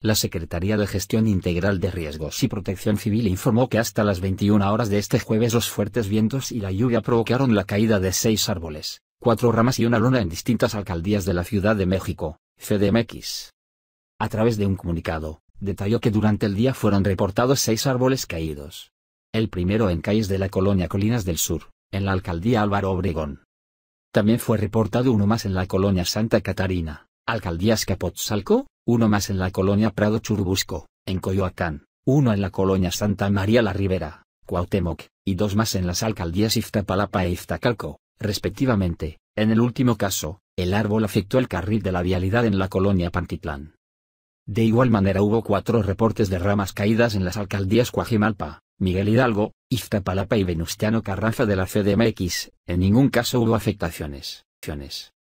La Secretaría de Gestión Integral de Riesgos y Protección Civil informó que hasta las 21 horas de este jueves los fuertes vientos y la lluvia provocaron la caída de seis árboles, cuatro ramas y una lona en distintas alcaldías de la Ciudad de México, CDMX. A través de un comunicado, detalló que durante el día fueron reportados seis árboles caídos. El primero en calles de la colonia Colinas del Sur, en la alcaldía Álvaro Obregón. También fue reportado uno más en la colonia Santa Catarina, alcaldías Capotzalco, uno más en la colonia Prado Churubusco, en Coyoacán, uno en la colonia Santa María la Ribera, Cuauhtémoc, y dos más en las alcaldías Iztapalapa e Iztacalco, respectivamente. En el último caso, el árbol afectó el carril de la vialidad en la colonia Pantitlán. De igual manera hubo cuatro reportes de ramas caídas en las alcaldías Cuajimalpa, Miguel Hidalgo, Iztapalapa y Venustiano Carranza de la CDMX, en ningún caso hubo afectaciones.